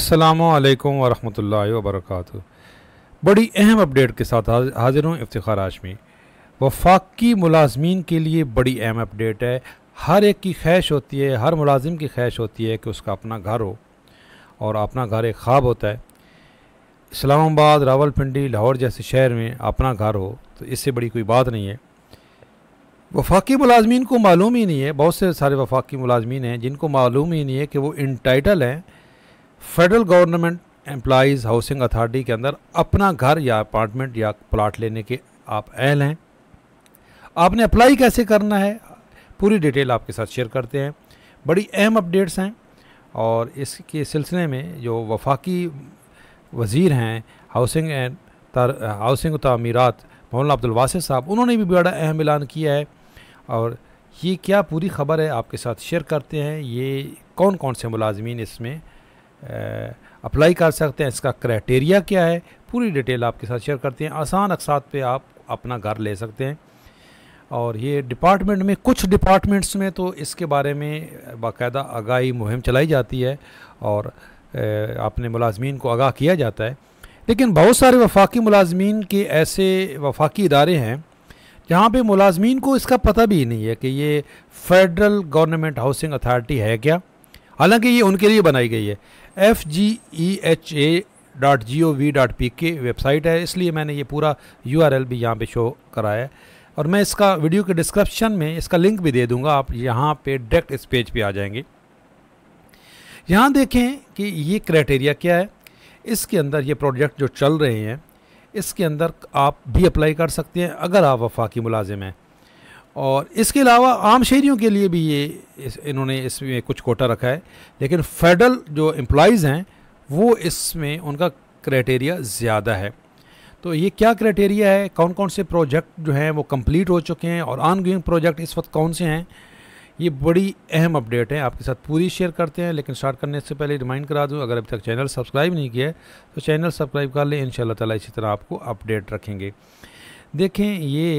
असलकम वरहमल वर्क बड़ी अहम अपडेट के साथ हाजिर हूँ इफ्तार आशमी वफाकी मुलाजमीन के लिए बड़ी अहम अपडेट है हर एक की ख्वाहिश होती है हर मुलाजिम की ख्वाहिश होती है कि उसका अपना घर हो और अपना घर एक ख्वाब होता है इस्लामाबाद रावलपिंडी लाहौर जैसे शहर में अपना घर हो तो इससे बड़ी कोई बात नहीं है वफाकी मुलाजमीन को मालूम ही नहीं है बहुत से सारे वफाकी मुलाजमीन हैं जिनको मालूम ही नहीं है कि वो इंटाइटल हैं federal government employees housing authority के अंदर अपना घर या अपार्टमेंट या प्लाट लेने के आप अहल हैं आपने अप्लाई कैसे करना है पूरी डिटेल आपके साथ शेयर करते हैं बड़ी अहम अपडेट्स हैं और इसके सिलसिले में जो वफाकी वज़ीर हैं हाउसिंग एंड हाउसिंग तमीरत मौलाना अब्दुलवासिर साहब उन्होंने भी बड़ा अहम ऐलान किया है और ये क्या पूरी खबर है आपके साथ शेयर करते हैं ये कौन कौन से मुलाजमीन इसमें अप्लाई कर सकते हैं इसका क्राइटेरिया क्या है पूरी डिटेल आपके साथ शेयर करते हैं आसान अकसात पे आप अपना घर ले सकते हैं और ये डिपार्टमेंट में कुछ डिपार्टमेंट्स में तो इसके बारे में बाकायदा आगाही मुहिम चलाई जाती है और अपने मुलाजमीन को आगाह किया जाता है लेकिन बहुत सारे वफाकी मुलाजमीन के ऐसे वफाकी इदारे हैं जहाँ पे मुलाजमीन को इसका पता भी नहीं है कि ये फेडरल गवर्नमेंट हाउसिंग अथॉरिटी है क्या हालांकि ये उनके लिए बनाई गई है F G E H A dot G O V dot P K website है इसलिए मैंने ये पूरा यू आर एल भी यहाँ पर शो कराया है और मैं इसका वीडियो के डिस्क्रिप्शन में इसका लिंक भी दे दूँगा आप यहाँ पर डायरेक्ट इस पेज पर आ जाएंगे यहाँ देखें कि ये क्राइटेरिया क्या है इसके अंदर ये प्रोजेक्ट जो चल रहे हैं इसके अंदर आप भी अप्लाई कर सकते हैं अगर आप वफाकी मुलाजिम हैं और इसके अलावा आम शहरीों के लिए भी ये इस, इन्होंने इसमें कुछ कोटा रखा है लेकिन फेडरल जो एम्प्लॉज़ हैं वो इसमें उनका क्राइटेरिया ज़्यादा है तो ये क्या क्राइटेरिया है कौन कौन से प्रोजेक्ट जो हैं वो कंप्लीट हो चुके हैं और आन गोइंग प्रोजेक्ट इस वक्त कौन से हैं ये बड़ी अहम अपडेट है आपके साथ पूरी शेयर करते हैं लेकिन स्टार्ट करने से पहले रिमाइंड करा दूं अगर अभी तक चैनल सब्सक्राइब नहीं किया है तो चैनल सब्सक्राइब कर लें इन ताला इसी तरह आपको अपडेट रखेंगे देखें ये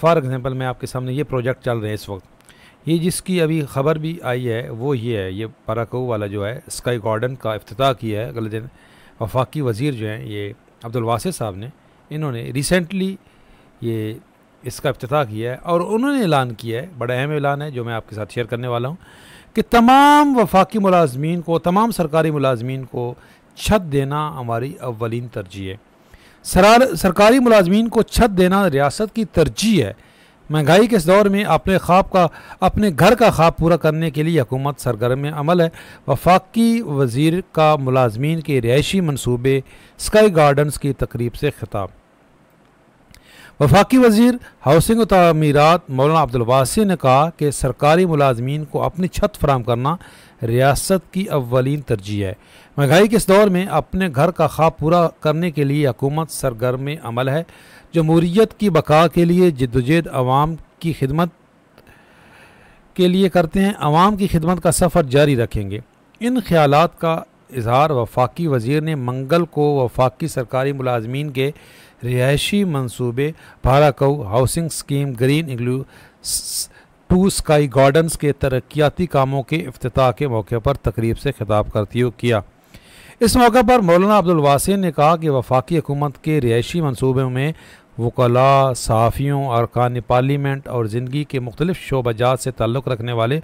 फॉर एग्ज़ाम्पल मैं आपके सामने ये प्रोजेक्ट चल रहे हैं इस वक्त ये जिसकी अभी ख़बर भी आई है वो ये है ये पराकू वाला जो है स्काई गार्डन का अफ्ताह किया है अगले दिन वफाकी वज़ीर जो हैं ये अब्दुलवास साहब ने इन्होंने रिसेंटली ये इसका अफ्ताह किया है और उन्होंने ऐलान किया है बड़ा अहम ऐलान है जो मैं आपके साथ शेयर करने वाला हूँ कि तमाम वफाकी मुलाजमीन को तमाम सरकारी मुलाजमीन को छत देना हमारी अवलिन तरजीह है सरार सरकारी मुलाजमीन को छत देना रियासत की तरजीह है महंगाई के इस दौर में अपने ख्वाब का अपने घर का ख्वाब पूरा करने के लिए हुकूमत सरगर्म अमल है वफाकी वजीर का मुलाजमीन के रिहायशी मनसूबे स्काई गार्डन्स की तकरीब से खिताब वफाकी वजीर हाउसिंग तमीरत मौलाना अब्दुलवासी ने कहा कि सरकारी मुलाजमीन को अपनी छत फराम करना रियासत की अवलिन तरजीह है महंगाई के इस दौर में अपने घर का ख्वाब पूरा करने के लिए हकूमत सरगर्म अमल है जमहूरीत की बका के लिए जदोजहद आवाम की खिदमत के लिए करते हैं आवाम की खिदमत का सफ़र जारी रखेंगे इन ख्याल का इजहार वफाकी वजीर ने मंगल को वफाकी सरकारी मुलाजमीन के रिहायशी मनसूबे Barakahu housing scheme green igloo two sky gardens के तरक्याती कामों के अफ्ताह के मौके पर तकरीब से खिताब करती हुई किया इस मौके पर मौलाना अब्दुल ने कहा कि वफाकी हुकूमत के रिहायशी मनसूबों में वकला सहाफ़ियों अरकान पार्लियामेंट और ज़िंदगी के मुख्तलिफ शोबाजात से ताल्लुक़ रखने वाले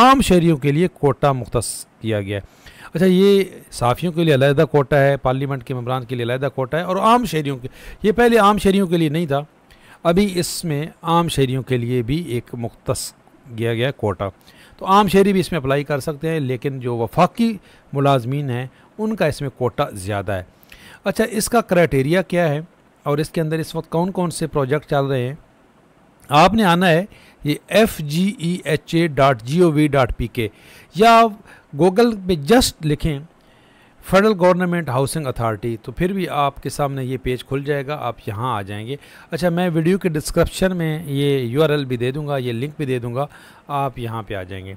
आम शहरीों के लिए कोटा मुख्त किया गया है अच्छा ये सहाफ़ियों के लिए अलहदा कोटा है पार्लियामेंट के मम्बरान के लिए अलहदा कोटा है और आम शहरीों के ये पहले आम शहरीों के लिए नहीं था अभी इसमें आम शहरीों के लिए भी एक मुख्त किया गया कोटा तो आम शहरी भी इसमें अप्लाई कर सकते हैं लेकिन जो वफाकी मुलाजमीन हैं उनका इसमें कोटा ज़्यादा है अच्छा इसका क्राइटेरिया क्या है और इसके अंदर इस वक्त कौन कौन से प्रोजेक्ट चल रहे हैं आपने आना है ये F G E H A dot G O V dot P K या आप गूगल पर जस्ट लिखें फेडरल गवर्नमेंट हाउसिंग अथॉरिटी तो फिर भी आपके सामने ये पेज खुल जाएगा आप यहाँ आ जाएंगे अच्छा मैं वीडियो के डिस्क्रिप्शन में ये यूआरएल भी दे दूँगा ये लिंक भी दे दूँगा आप यहाँ पे आ जाएंगे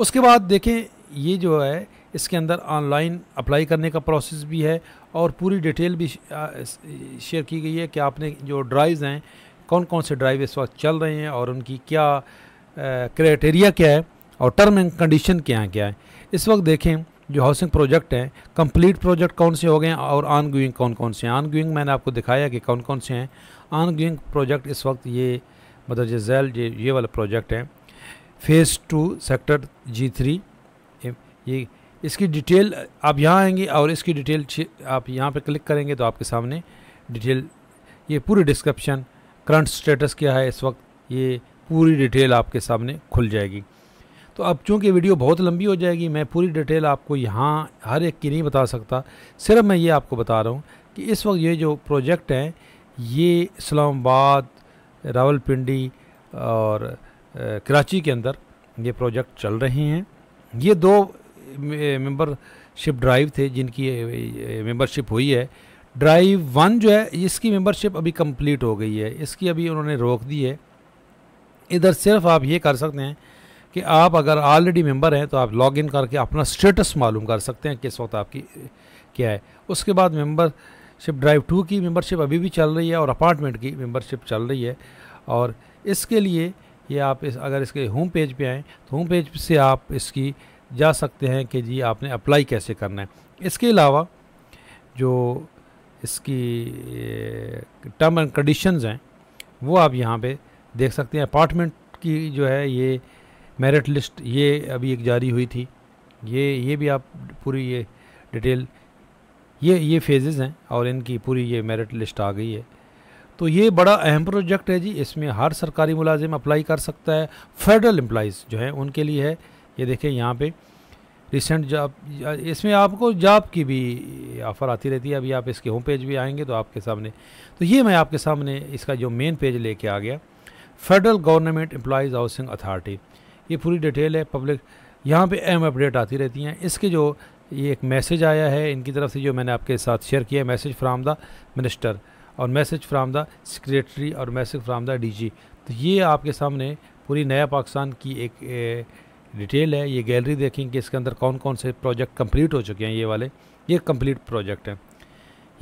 उसके बाद देखें ये जो है इसके अंदर ऑनलाइन अप्लाई करने का प्रोसेस भी है और पूरी डिटेल भी शेयर की गई है कि आपने जो ड्राइव्स हैं कौन कौन से ड्राइव इस वक्त चल रहे हैं और उनकी क्या क्राइटेरिया क्या है और टर्म एंड कंडीशन क्या है क्या है इस वक्त देखें जो हाउसिंग प्रोजेक्ट हैं कंप्लीट प्रोजेक्ट कौन से हो गए हैं और आन गोइंग कौन कौन से हैं आन मैंने आपको दिखाया कि कौन कौन से हैं आन प्रोजेक्ट इस वक्त ये मदरज मतलब जैल ये ये वाला प्रोजेक्ट है phase two sector G three ये इसकी डिटेल आप यहाँ आएंगे और इसकी डिटेल आप यहाँ पे क्लिक करेंगे तो आपके सामने डिटेल ये पूरी डिस्क्रिप्शन करंट स्टेटस क्या है इस वक्त ये पूरी डिटेल आपके सामने खुल जाएगी तो अब चूँकि वीडियो बहुत लंबी हो जाएगी मैं पूरी डिटेल आपको यहाँ हर एक की नहीं बता सकता सिर्फ मैं ये आपको बता रहा हूँ कि इस वक्त ये जो प्रोजेक्ट हैं ये इस्लामाबाद रावलपिंडी और कराची के अंदर ये प्रोजेक्ट चल रहे हैं ये दो मेंबरशिप ड्राइव थे जिनकी मेंबरशिप हुई है ड्राइव वन जो है इसकी मेंबरशिप अभी कंप्लीट हो गई है इसकी अभी उन्होंने रोक दी है इधर सिर्फ आप ये कर सकते हैं कि आप अगर ऑलरेडी मेंबर हैं तो आप लॉग इन करके अपना स्टेटस मालूम कर सकते हैं किस वक्त आपकी क्या है उसके बाद मेंबरशिप ड्राइव टू की मेंबरशिप अभी भी चल रही है और अपार्टमेंट की मेंबरशिप चल रही है और इसके लिए ये आप इस अगर इसके होम पेज पे आएँ तो होम पेज से आप इसकी जा सकते हैं कि जी आपने अप्लाई कैसे करना है इसके अलावा जो इसकी टर्म एंड कंडीशंस हैं वो आप यहाँ पे देख सकते हैं अपार्टमेंट की जो है ये मेरिट लिस्ट ये अभी एक जारी हुई थी ये ये भी आप पूरी ये डिटेल ये ये फेजेस हैं और इनकी पूरी ये मेरिट लिस्ट आ गई है तो ये बड़ा अहम प्रोजेक्ट है जी इसमें हर सरकारी मुलाजिम अप्लाई कर सकता है फेडरल एम्प्लाइज़ जो हैं उनके लिए है ये देखें यहाँ पे रिसेंट जॉब इसमें आपको जॉब की भी ऑफ़र आती रहती है अभी आप इसके होम पेज भी आएंगे तो आपके सामने तो ये मैं आपके सामने इसका जो मेन पेज लेके आ गया federal government employees housing authority ये पूरी डिटेल है पब्लिक यहाँ पे अहम अपडेट आती रहती हैं इसके जो ये एक मैसेज आया है इनकी तरफ से जो मैंने आपके साथ शेयर किया है मैसेज फ्राम द मिनिस्टर और मैसेज फ्राम द सेक्रेटरी और मैसेज फ्राम द डीजी तो ये आपके सामने पूरी नया पाकिस्तान की एक ए, डिटेल है ये गैलरी देखेंगे कि इसके अंदर कौन कौन से प्रोजेक्ट कंप्लीट हो चुके हैं ये वाले ये कंप्लीट प्रोजेक्ट हैं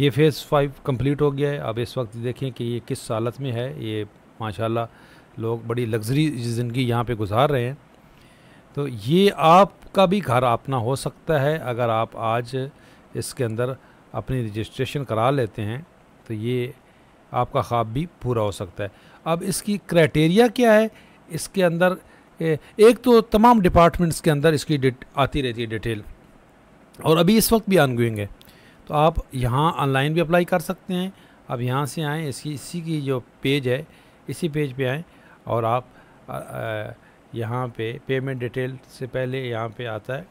ये फ़ेज़ फाइव कंप्लीट हो गया है अब इस वक्त देखें कि ये किस हालत में है ये माशाल्लाह लोग बड़ी लग्जरी ज़िंदगी यहाँ पे गुजार रहे हैं तो ये आपका भी घर अपना हो सकता है अगर आप आज इसके अंदर अपनी रजिस्ट्रेशन करा लेते हैं तो ये आपका ख्वाब भी पूरा हो सकता है अब इसकी क्राइटेरिया क्या है इसके अंदर एक तो तमाम डिपार्टमेंट्स के अंदर इसकी आती रहती है डिटेल और अभी इस वक्त भी अनगोइंग है तो आप यहाँ ऑनलाइन भी अप्लाई कर सकते हैं अब यहाँ से आएँ इसकी इसी की जो पेज है इसी पेज पे आएँ और आप यहाँ पे पेमेंट डिटेल से पहले यहाँ पे आता है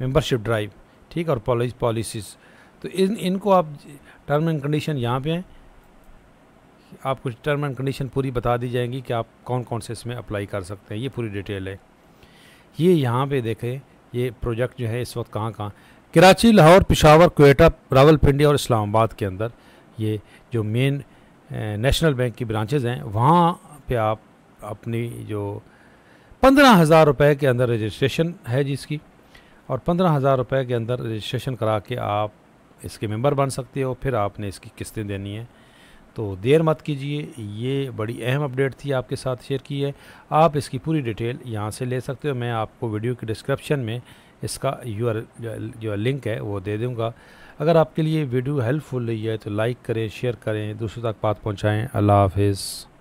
मेंबरशिप ड्राइव ठीक और पॉलिस पॉलिसीज़ तो इन इनको आप टर्म एंड कंडीशन यहाँ पे हैं आपको टर्म एंड कंडीशन पूरी बता दी जाएंगी कि आप कौन कौन से इसमें अप्लाई कर सकते हैं ये पूरी डिटेल है ये यहाँ पे देखें ये प्रोजेक्ट जो है इस वक्त कहाँ कहाँ कराची लाहौर पिशावर कोयटा रावलपिंडी और इस्लामाबाद के अंदर ये जो मेन नेशनल बैंक की ब्रांचेज़ हैं वहाँ पर आप अपनी जो पंद्रह हज़ार रुपये के अंदर रजिस्ट्रेशन है जिसकी और पंद्रह हज़ार रुपये के अंदर रजिस्ट्रेशन करा के आप इसके मेंबर बन सकते हो फिर आपने इसकी किस्तें देनी है तो देर मत कीजिए ये बड़ी अहम अपडेट थी आपके साथ शेयर की है आप इसकी पूरी डिटेल यहाँ से ले सकते हो मैं आपको वीडियो के डिस्क्रिप्शन में इसका यूर जो लिंक है वो दे दूँगा अगर आपके लिए वीडियो हेल्पफुल रही है तो लाइक करें शेयर करें दूसरों तक बात पहुँचाएँ अल्लाह हाफिज़